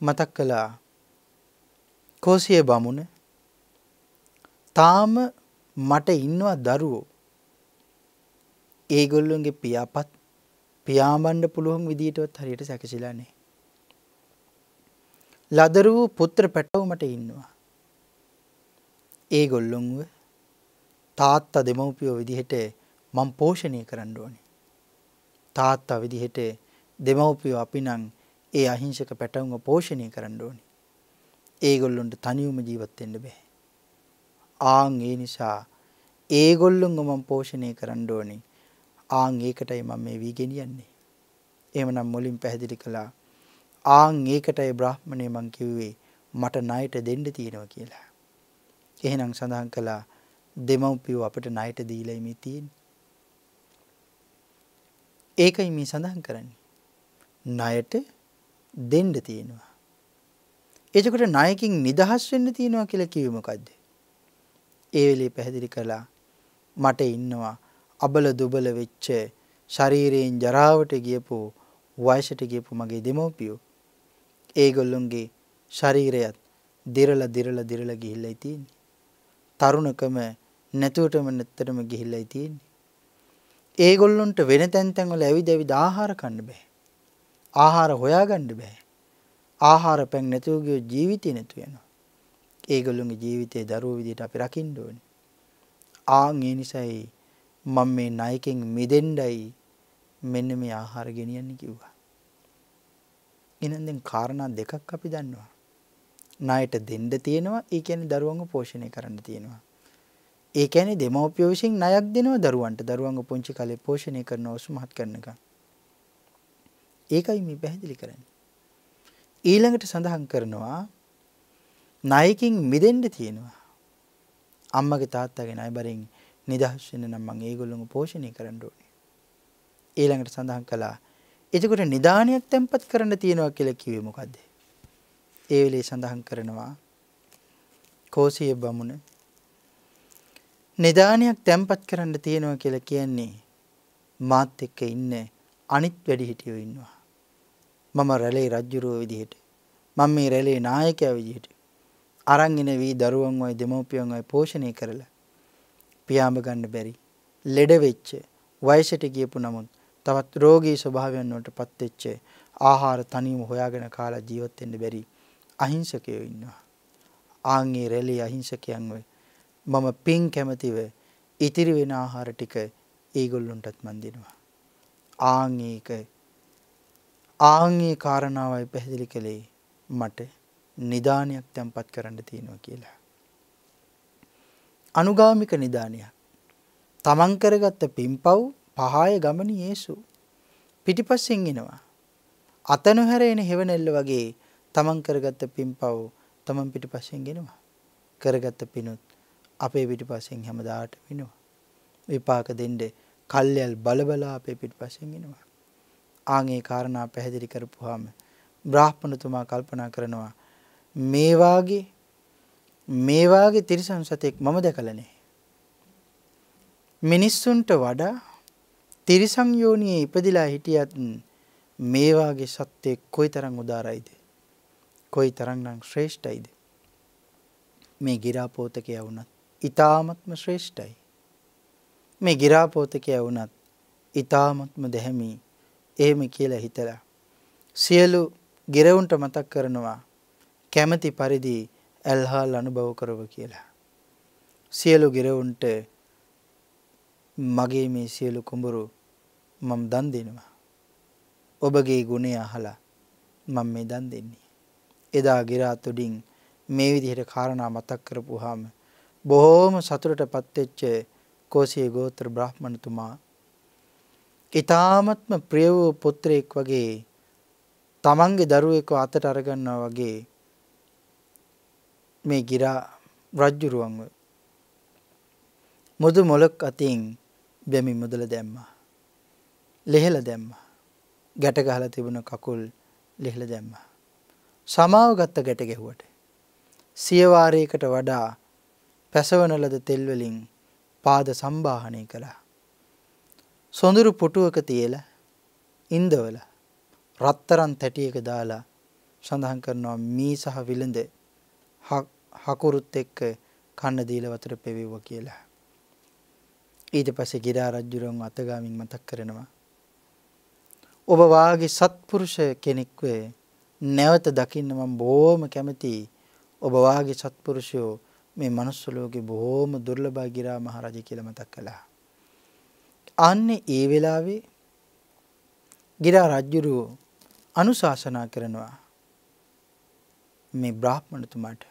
මතක් කළා කෝසිය බමුණ තාම මට ඉන්නවා දරුවෝ ඒගොල්ලොන්ගේ පියාපත් පියාඹන්න පුළුවන් විදිහටවත් හරියට සැකසිලා නැහැ. ලදරු වූ පුත්‍ර පැටව මට ඉන්නවා. ඒගොල්ලොන්ව තාත්තා දෙමව්පියෝ විදිහට මම පෝෂණය කරන්න ඕනේ. තාත්තා විදිහට දෙමව්පියෝ අපි නම් ඒ අහිංසක පැටවුම පෝෂණය කරන්න ඕනි. ඒගොල්ලොන්ට තනියුම ජීවත්වෙන්න බැහැ. ආං ඒ නිසා ඒගොල්ලොන්ග මම පෝෂණය කරන්න ඕනි ආං ඒකටයි මම මේ වී ගෙනියන්නේ. එමනම් මුලින් පැහැදිලි කළා ආං ඒකටයි බ්‍රහ්මණය මං කිව්වේ මට ණයට දෙන්න තියෙනවා කියලා. එහෙනම් සඳහන් කළා දෙමව්පියෝ අපට ණයට දීලා මේ තියෙන්නේ. ඒකයි මේ සඳහන් කරන්නේ. ණයට දෙන්න තියෙනවා. එතකොට ණයකින් නිදහස් වෙන්න තියෙනවා කියලා කිව්වෙ මොකද්ද? ඒ වෙලේ පැහැදිලි කළා මට ඉන්නවා අබල දුබල වෙච්ච ශරීරයෙන් ජරාවට ගියපු වයසට ගියපු මගේ දෙමව්පියෝ. ඒගොල්ලොන්ගේ ශරීරයත් දිරලා දිරලා දිරලා ගිහිල්ලයි තියෙන්නේ. තරුණකම නැතුවටම නැත්තටම ගිහිල්ලයි තියෙන්නේ. ඒගොල්ලොන්ට වෙන තැන් තැන් වල ඇවිද ඇවිද ආහාර කන්න බෑ. ආහාර හොයාගන්න බෑ. ආහාර පැන් නැතුව ගියොත් ජීවිතේ නැතු වෙනවා. ඒගොල්ලොන්ගේ ජීවිතේ දරුවෝ විදිහට අපි රකින්න ඕනේ. ආන් ඒ නිසායි මම මේ ණයකින් මිදෙන්නයි මෙන්න මේ ආහාර ගෙනියන්න කිව්වා. එහෙනම් දැන් කාරණා දෙකක් අපි දන්නවා. ණයට දෙන්න තියෙනවා, ඒ කියන්නේ දරුවන්ව පෝෂණය කරන්න තියෙනවා. ඒ කියන්නේ දෙමව්පියෝ විසින් ණයක් දෙනවා දරුවන්ට. දරුවන්ව පුංචි කාලේ පෝෂණය කරන ඔසුමහත් කරනකම්. ඒකයි මේ පැහැදිලි කරන්නේ. ඊළඟට සඳහන් කරනවා ණයකින් මිදෙන්න තියෙනවා. අම්මගේ තාත්තගේ ණයබරෙන් නිදහස් වෙන්න නම් මම ඒගොල්ලෝව පෝෂණය කරන්න ඕනේ. ඊළඟට සඳහන් කළා එතකොට නිදානියක් තැම්පත් කරන්න තියෙනවා කියලා කිව්වේ මොකද්ද? ඒ වෙලේ සඳහන් කරනවා කෝසිය බමුණ නිදානියක් තැම්පත් කරන්න තියෙනවා කියලා කියන්නේ මාත් එක්ක ඉන්න අනිත් වැඩිහිටියෝ ඉන්නවා. මම රැළේ රජ්ජුරුව විදිහට මම මේ රැළේ නායකයා විදිහට අරන් එන වී දරුවන් වයි දෙමව්පියන් වයි පෝෂණය කරලා පියාඹ ගන්න බැරි ලෙඩ වෙච්ච වයසට ගියපු නමුත් තවත් රෝගී ස්වභාවයන් වලට පත් වෙච්ච ආහාර තනියම හොයාගෙන කාලා ජීවත් වෙන්න බැරි අහිංසකයෝ ඉන්නවා ආන්ගේ රැළේ අහිංසකයන් වයි මම පින් කැමතිව ඉතිරි වෙන ආහාර ටික ඒගොල්ලොන්ටත් මන් දෙනවා ආන් ඒක ආංගේ කාරණාවයි පැහැදිලි කළේ මට නිධානයක් තැන්පත් කරන්න තියෙනවා කියලා. අනුගාමික නිධානයක්. තමන් කරගත්ත පින්පව් පහය ගමන යේසු. පිටිපස්සෙන් එනවා. අතනොහැර එන හෙවණෙල්ල වගේ තමන් කරගත්ත පින්පව් තමන් පිටිපස්සෙන් ගෙනවා. කරගත්ත පිනුත් අපේ පිටිපස්සෙන් හැමදාට වෙනවා. විපාක දෙන්න කල්යල් බලබලා අපේ පිටිපස්සෙන් එනවා. ආන් ඒ කාරණා පැහැදිලි කරපුවාම බ්‍රාහ්මණතුමා කල්පනා කරනවා මේ වාගේ මේ වාගේ තිරිසන් සතෙක් මම දැකලා නැහැ. මිනිස්සුන්ට වඩා තිරිසන් යෝනියේ ඉපදිලා හිටියත් මේ වාගේ සත්‍යෙ කොයිතරම් උදාරයිද? කොයිතරම්නම් ශ්‍රේෂ්ඨයිද? මේ ගිරාපෝතකයා වුණත් ඊ타මත්ම ශ්‍රේෂ්ඨයි. මේ ගිරාපෝතකයා වුණත් ඊ타මත්ම දැහැමි එහෙම කියලා හිතලා. සියලු ගෙරවුන්ට මතක් කරනවා කැමති පරිදි ඇල්හාල් අනුභව කරව කියලා. සියලු ගෙරවුන්ට මගේ මේ සියලු කුඹුරු මම දන් දෙනවා. ඔබගේ ගුණය අහලා මම මේ දන් දෙන්නේ. එදා ගිරාත් උඩින් මේ විදිහට කාරණා මතක් කරපුවාම බොහෝම සතුටටපත් වෙච්ච කෝසිය ගෝත්‍ර බ්‍රාහ්මණතුමා ඊ타මත්ම ප්‍රිය වූ පුත්‍රයෙක් වගේ තමන්ගේ දරුවෙකු අතට අරගන්නවා වගේ මේ ගිරා රජ්ජුරුවන්ව මුදු මොලක් අතින් බැමි මුදල දැම්මා. ලෙහෙල දැම්මා. ගැට ගහලා තිබුණ කකුල් ලෙහෙල දැම්මා. සමාව ගත්ත ගැට ගැහුවට. සිය වාරයකට වඩා පැසවන ලද තෙල් වලින් පාද සම්භාහනය කළා. සොඳුරු පුටුවක තියලා ඉන්දවල රත්තරන් තැටියක දාලා සඳහන් කරනවා මී සහ විලඳ හකුරුත් එක්ක කන්න දීලා වතුර පෙවෙව්වා කියලා. ඊට පස්සේ ගිරා රජුරන් අතගාමින් මතක් කරනවා ඔබ වාගේ සත්පුරුෂ කෙනෙක්ව නැවත දකින්න මම බොහොම කැමතියි. ඔබ වාගේ සත්පුරුෂයෝ මේ manuss ලෝකේ බොහොම දුර්ලභයි ගිරා මහරජ කියලා මතක් කළා. අන්නේ ඒ වෙලාවේ ගිරා රජ්ජුරුව අනුශාසනා කරනවා මේ බ්‍රාහ්මණතුමාට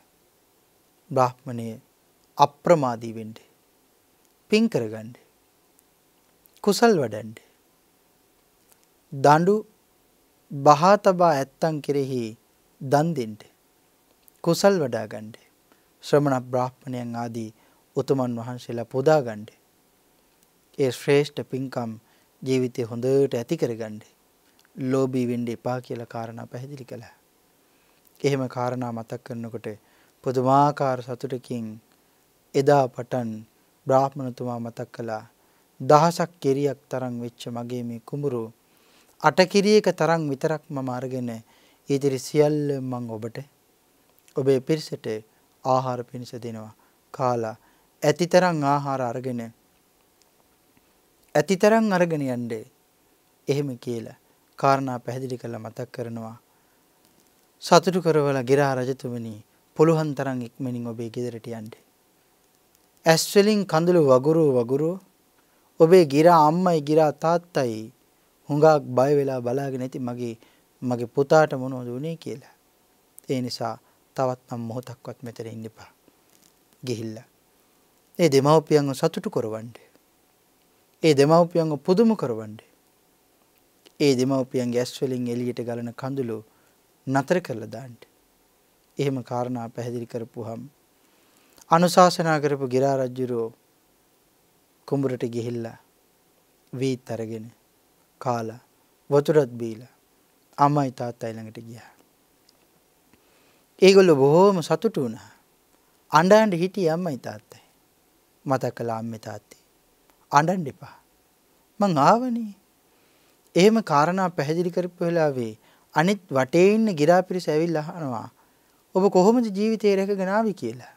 බ්‍රාහ්මණය අප්‍රමාදී වෙන්න පින් කරගන්න කුසල් වඩන්න දඬු බහා තබා ඇත්තන් කෙරෙහි දන් දෙන්න කුසල් වඩා ගන්න ශ්‍රමණ බ්‍රාහ්මණයන් ආදී උතුමන් වහන්සේලා පුදා ගන්නේ ඒ ශ්‍රේෂ්ඨ පින්කම් ජීවිතය හොඳට ඇති කරගන්න. ලෝභී වෙන්න එපා කියලා කාරණා පැහැදිලි කළා. එහෙම කාරණා මතක් කරනකොට පුදුමාකාර සතුටකින් එදා පටන් බ්‍රාහ්මණතුමා මතක් කළා දහසක් කෙරියක් තරම් වෙච්ච මගේ මේ කුඹුරු අට කිරියක තරම් විතරක් මම අරගෙන ඊතරි සියල්ල මම ඔබට ඔබේ පිරිසට ආහාර පිණිස දෙනවා කාලා ඇතිතරම් ආහාර අරගෙන ඇතිතරම් අරගෙන යන්නේ. එහෙම කියලා කාරණා පැහැදිලි කරලා මතක් කරනවා. සතුටු කරවලා ගිරා රජතුමනි පුළුවන් තරම් ඉක්මනින් ඔබේ ගෙදරට යන්න. ඇස් වලින් කඳුළු වගුරු වගුරු ඔබේ ගිරා අම්මයි ගිරා තාත්තයි හුඟක් බය වෙලා බලාගෙන ඇති මගේ මගේ පුතාට මොනවද වුනේ කියලා. ඒ නිසා තවත් මම මොහොතක්වත් මෙතන ඉන්න එපා. ගිහිල්ලා. ඒ දෙමව්පියන්ව සතුටු කරවන්න. ඒ දෙමව්පියන්ව පුදුම කරවන්න. ඒ දෙමව්පියන්ගේ ඇස් වලින් එළියට ගලන කඳුළු නතර කරලා දාන්න. එහෙම කාරණා පැහැදිලි කරපුවාම අනුශාසනා කරපු ගිරා රජුරෝ කුඹරට ගිහිල්ලා වීත් අරගෙන කාලා වතුරත් බීලා අම්මයි තාත්තයි ළඟට ගියා. ඒගොල්ලෝ බොහොම සතුටු වුණා. අඬ අඬ හිටියේ අම්මයි තාත්තයි. මතක කළා අම්මේ තාත්තේ. අඩන් එපා. මං ආවනේ. එහෙම කාරණා පැහැදිලි කරපු වෙලාවේ අනිත් වටේ ඉන්න ගිරා පිරිස ඇවිල්ලා අහනවා ඔබ කොහොමද ජීවිතේ රැකගෙන ආවි කියලා.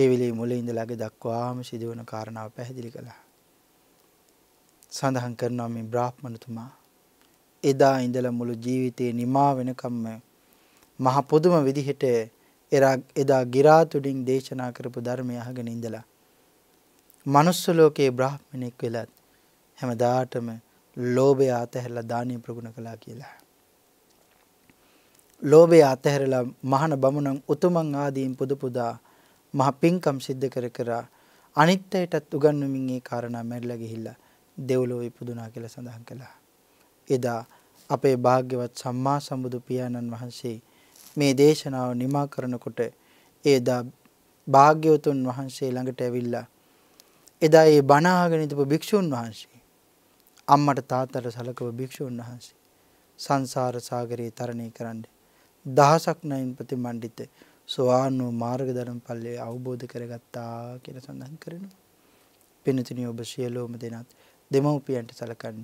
ඒ වෙලේ මුල ඉඳලාගේ දක්වාම සිදුවන කාරණාව පැහැදිලි කළා. සඳහන් කරනවා මේ බ්‍රාහ්මණතුමා එදා ඉඳලා මුළු ජීවිතේ නිමා වෙනකම්ම මහ පොදුම විදිහට එදා ගිරාතුඩින් දේශනා කරපු ධර්මය අහගෙන ඉඳලා මනුස්ස ලෝකයේ බ්‍රාහ්මණෙක් වෙලත් හැමදාටම ලෝභය අතහැරලා දානය ප්‍රගුණ කළා කියලා. ලෝභය අතහැරලා මහාන බමුණන් උතුමන් ආදීන් පුද පුදා මහ පිංකම් සිද්ධ කර කර අනිත්යටත් උගන්වමින් ඒ කාරණා මැරිලා ගිහිල්ලා දෙව්ලොව ඉපදුනා කියලා සඳහන් කළා. එදා අපේ භාග්‍යවත් සම්මා සම්බුදු පියාණන් වහන්සේ මේ දේශනාව නිමා කරනකොට එදා භාග්‍යවතුන් වහන්සේ ළඟට ඇවිල්ලා එදා ඒ බණාගෙන හිටපු භික්ෂුන් වහන්සේ අම්මට තාත්තට සලකව භික්ෂුන් වහන්සේ සංසාර සාගරේ තරණය කරන්න දහසක් නයින් ප්‍රතිමණ්ඩිත සෝවාන් වූ මාර්ගධර්ම පල්ලේ අවබෝධ කරගත්තා කියලා සඳහන් කරනවා. පිනතුනි ඔබ සියලුම දෙනාත් දෙමව්පියන්ට සලකන්න.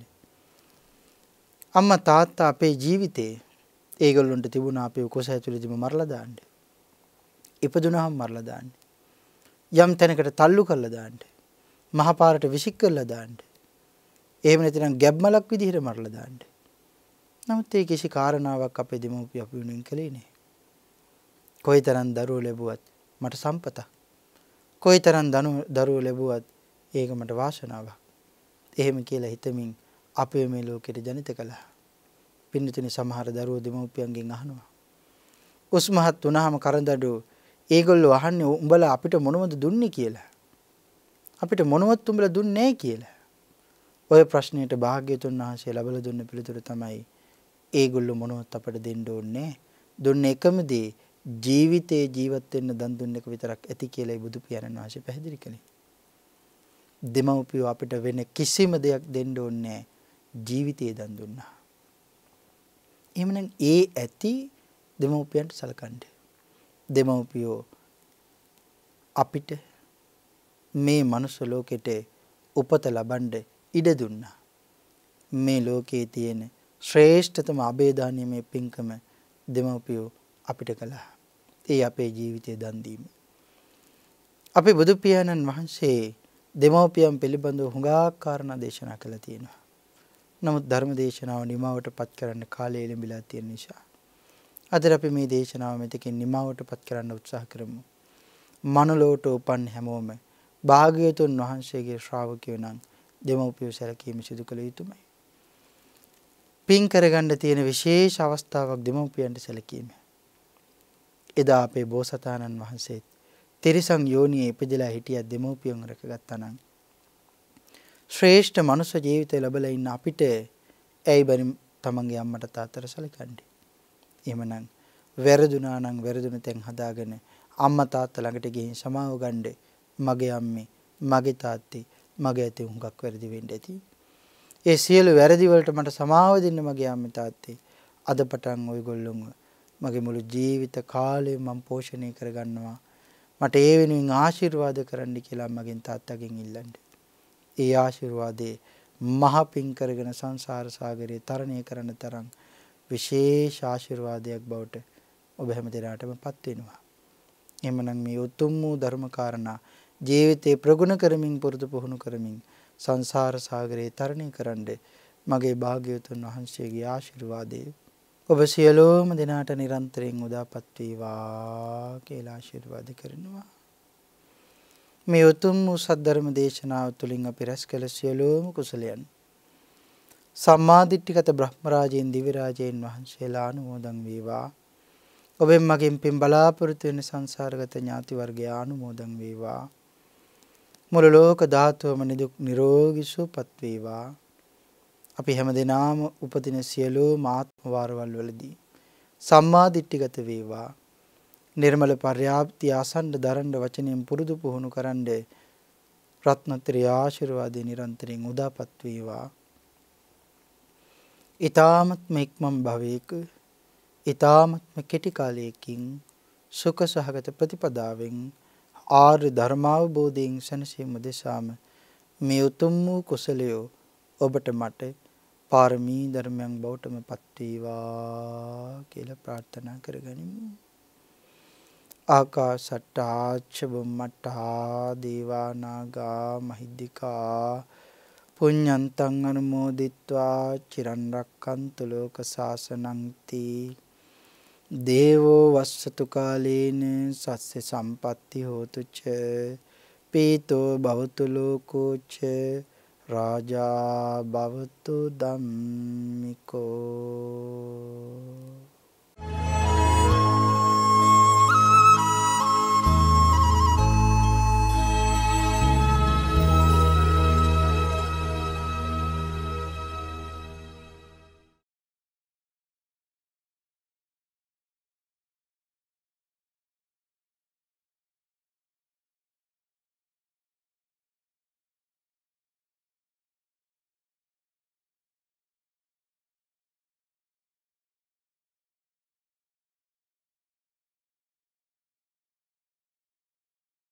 අම්මා තාත්තා අපේ ජීවිතේ ඒගොල්ලොන්ට තිබුණ අපේ උකුස ඇතුළේදීම මරලා දාන්න. ඉපදුනහම මරලා දාන්න. යම් තැනකට තල්ලු කරලා දාන්න. මහපාරට විසික් කරලා දාන්න. එහෙම නැතිනම් ගැබ්මලක් විදිහට මරලා දාන්න. නමුත් ඒ කිසි කාරණාවක් අපේ දෙමව්පිය අපි වෙනුවෙන් කළේ නෑ. කොයිතරම් දරුවෝ ලැබුවත් මට සම්පතක්. කොයිතරම් දරුවෝ ලැබුවත් ඒක මට වාසනාවක්. එහෙම කියලා හිතමින් අපේ මේ ලෝකෙට ජනිත කළා. පින්නතුනි සමහර දරුවෝ දෙමව්පියන්ගෙන් අහනවා. උස්මහත් වුණාම කරදඬු ඒගොල්ලෝ අහන්නේ උඹලා අපිට මොනවද දුන්නේ කියලා. අපිට මොනවත් උඹලා දුන්නේ නැහැ කියලා. ඔය ප්‍රශ්නයට භාග්‍යතුන් වහන්සේ ලබලා දුන්න පිළිතුර තමයි ඒගොල්ලෝ මොනවත් අපට දෙන්න ඕනේ දුන්න එකම දේ ජීවිතේ ජීවත් වෙන්න දන් දුන්න එක විතරක් ඇති කියලායි බුදු පියාණන් වහන්සේ පැහැදිලි කළේ. දෙමව්පියෝ අපිට වෙන කිසිම දෙයක් දෙන්න ඕනේ ජීවිතේ දන් දුන්නා. එහෙමනම් ඒ ඇති දෙමව්පියන්ට සලකන්න. දෙමව්පියෝ අපිට මේ මනුස්ස ලෝකෙට උපත ලබන්ඩ ඉඩ දුන්නා. මේ ලෝකයේ තියෙන ශ්‍රේෂ්ඨතම අභේධානීමේ පින්කම දෙමවපියෝ අපිට කළා. ඒ අපේ ජීවිතය දන්දීම. අපි බුදුපියාණන් වහන්සේ දෙමවපියම් පිළිබඳව හුඟා කාරණ දේශනා කළ තියෙනවා. නමුත් ධර්ම දේශනාව නිමාවට පත් කරන්න කාලය එළඹිලා තියෙන නිසා. අදර අපි මේ දේශනාව මෙතකින් නිමාවට පත් කරන්න උත්සාහ කරමු. මනුලෝට උපන් හැමෝම භාග්‍යතුන් වහන්සේගේ ශ්‍රාවකයෝ නම් දෙමව්පියෝ සැලකීම සිදු කළ යුතුමයි. පින් කරගන්න තියෙන විශේෂ අවස්ථාවක් දෙමව්පියන්ට සැලකීම. එදා අපේ බෝසතාණන් වහන්සේත් තිරිසන් යෝනියේ ඉපදලා හිටියත් දෙමව්පියන් රැකගත්තා නම් ශ්‍රේෂ්ඨ මනුස්ස ජීවිතය ලැබලා ඉන්න අපිට ඇයි බරි තමන්ගේ අම්මට තාත්තට සැලකන්නේ. එහෙමනම් වැරදුනා නම් වැරදුන තැන් හදාගෙන අම්මා තාත්තා ළඟට ගිහින් සමාව ගන්නේ මගේ අම්මේ මගේ තාත්තේ මගේ ඇතේ හුඟක් වැරදි වෙන්න ඇති. ඒ සියලු වැරදි වලට මට සමාව දෙන්න මගේ අම්මේ තාත්තේ. අද පටන් ඔයගොල්ලොන්ව මගේ මුළු ජීවිත කාලය මම පෝෂණය කරගන්නවා. මට ඒ වෙනුවෙන් ආශිර්වාද කරන්න කියලා මගෙන් තාත්තගෙන් ඉල්ලන්න. ඒ ආශිර්වාදේ මහ පිං කරගෙන සංසාර සාගරේ තරණය කරන තරම් විශේෂ ආශිර්වාදයක් බවට ඔබ හැමදෙනාටම පත් වෙනවා. එමනම් මේ උතුම් වූ ධර්ම කාරණා ජීවිතේ ප්‍රගුණ කරමින් පුරුදු පුහුණු කරමින් සංසාර සාගරේ තරණය කරන්න මගේ භාග්‍යවතුන් වහන්සේගේ ආශිර්වාදය ඔබ සියලෝම දෙනාට නිරන්තරයෙන් උදාපත් වේවා කියලා ආශිර්වාද කරනවා. මේ උතුම් වූ සද්ධර්ම දේශනාව තුළින් අපි රැස් කළ සියලෝම කුසලයන් සම්මාදිට්ඨිගත බ්‍රහ්මරාජයන් දිවිරාජයන් වහන්සේලා අනුමෝදන් වේවා. ඔබෙන් මගින් පින් බලාපොරොත්තු වෙන සංසාරගත ඥාති වර්ගය අනුමෝදන් වේවා. මුළු ලෝක ධාතුවම නිදුක් නිරෝගී සුවපත් වේවා. අපි හැමදෙනාම උපදින සියලු මාත්ම වාරවල් වලදී සම්මා දිට්ඨිගත වේවා. නිර්මල පර්යාප්ති ආසන්න දරන්න වචනයෙන් පුරුදු පුහුණු කරන්න රත්නත්‍රි ආශිර්වාදේ නිරන්තරයෙන් උදාපත් වේවා. ඊ타මත්ම ඉක්මම් භවයක ඊ타මත්ම කෙටි කාලයකින් සුඛ සහගත ප්‍රතිපදාවෙන් ආර්ය ධර්මාවබෝධයෙන් සැනසීම දෙසාම මේ උතුම් වූ කුසලයෝ ඔබට මට පාරමී ධර්මයන් බවටම පත්වේවා කියලා ප්‍රාර්ථනා කරගනිමු. ආකාසට්ටාච්ච බුම්මට්ටා දේවා නාග මහිද්దికා පුඤ්ඤන්තං අනුමෝදිත්වා චිරන් රැක්කන්තු ලෝක සාසනං තී දේවෝ වස්සතු කාලේන සස්ස සම්පatti හෝතු ච පීතෝ භවතු ලෝකෝ ච රාජා භවතු ධම්මිකෝ